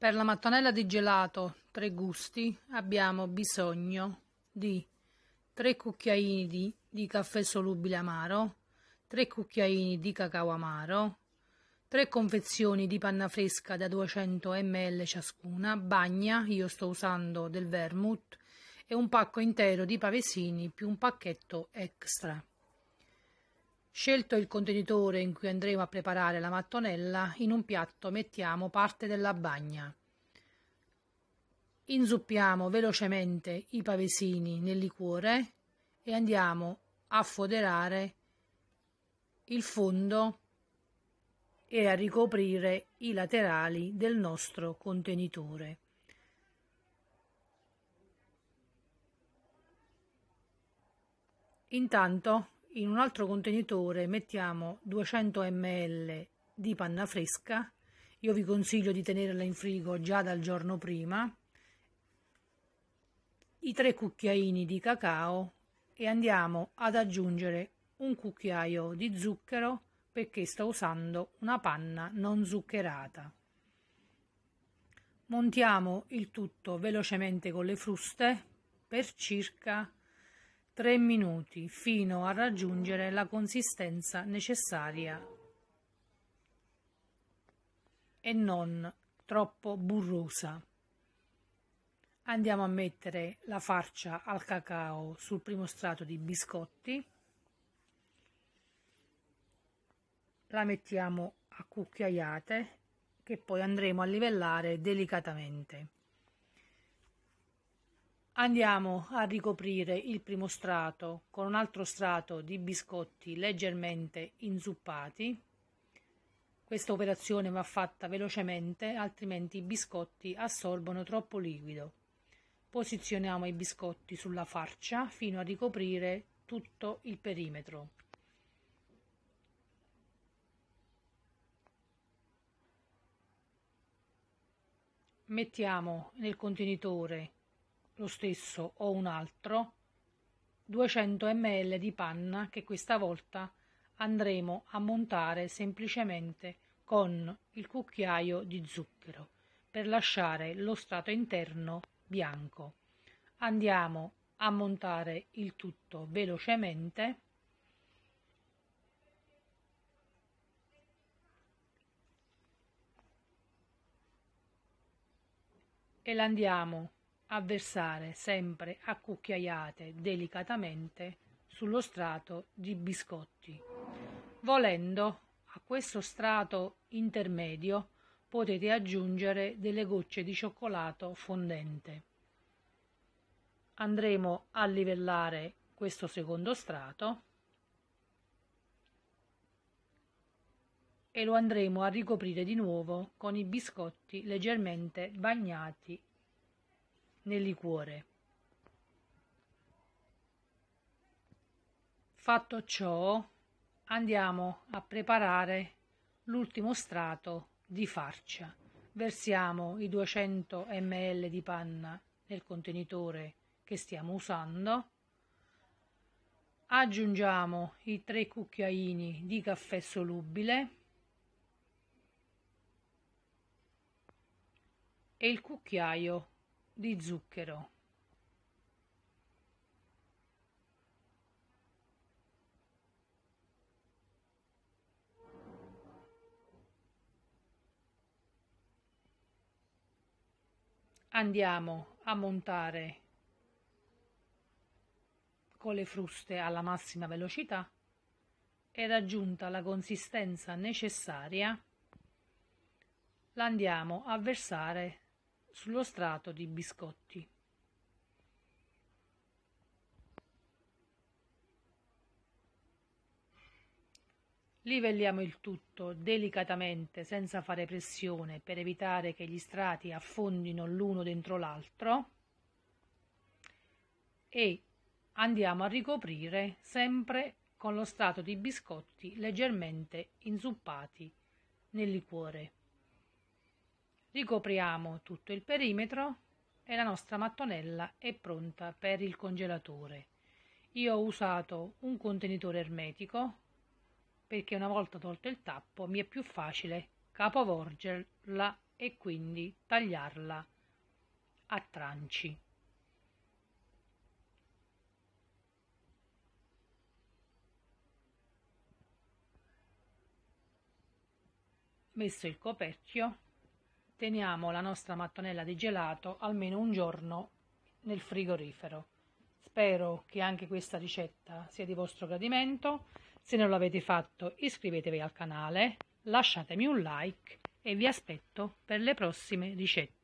Per la mattonella di gelato tre gusti abbiamo bisogno di 3 cucchiaini di, di, caffè solubile amaro, 3 cucchiaini di cacao amaro, 3 confezioni di panna fresca da 200 ml ciascuna, bagna, io sto usando del vermouth, e un pacco intero di pavesini più un pacchetto extra. Scelto il contenitore in cui andremo a preparare la mattonella, in un piatto mettiamo parte della bagna. Inzuppiamo velocemente i pavesini nel liquore e andiamo a foderare il fondo e a ricoprire i laterali del nostro contenitore. Intanto in un altro contenitore mettiamo 200 ml di panna fresca, io vi consiglio di tenerla in frigo già dal giorno prima, i tre cucchiaini di cacao e andiamo ad aggiungere un cucchiaio di zucchero perché sto usando una panna non zuccherata. Montiamo il tutto velocemente con le fruste per circa 3 minuti fino a raggiungere la consistenza necessaria e non troppo burrosa. Andiamo a mettere la farcia al cacao sul primo strato di biscotti. La mettiamo a cucchiaiate che poi andremo a livellare delicatamente. Andiamo a ricoprire il primo strato con un altro strato di biscotti leggermente inzuppati. Questa operazione va fatta velocemente, altrimenti i biscotti assorbono troppo liquido. Posizioniamo i biscotti sulla farcia fino a ricoprire tutto il perimetro. Mettiamo nel contenitore lo stesso o un altro 200 ml di panna che questa volta andremo a montare semplicemente con il cucchiaio di zucchero per lasciare lo strato interno bianco. Andiamo a montare il tutto velocemente. E l'andiamo versare sempre a cucchiaiate delicatamente sullo strato di biscotti. Volendo, a questo strato intermedio potete aggiungere delle gocce di cioccolato fondente. Andremo a livellare questo secondo strato e lo andremo a ricoprire di nuovo con i biscotti leggermente bagnati nel liquore. Fatto ciò, andiamo a preparare l'ultimo strato di farcia. Versiamo i 200 ml di panna nel contenitore che stiamo usando. Aggiungiamo i 3 cucchiaini di caffè solubile e il cucchiaio di zucchero andiamo a montare con le fruste alla massima velocità e raggiunta la consistenza necessaria l'andiamo a versare sullo strato di biscotti. Livelliamo il tutto delicatamente senza fare pressione per evitare che gli strati affondino l'uno dentro l'altro e andiamo a ricoprire sempre con lo strato di biscotti leggermente inzuppati nel liquore. Ricopriamo tutto il perimetro e la nostra mattonella è pronta per il congelatore. Io ho usato un contenitore ermetico perché una volta tolto il tappo mi è più facile capovolgerla e quindi tagliarla a tranci. Messo il coperchio teniamo la nostra mattonella di gelato almeno un giorno nel frigorifero. Spero che anche questa ricetta sia di vostro gradimento. Se non l'avete fatto iscrivetevi al canale, lasciatemi un like e vi aspetto per le prossime ricette.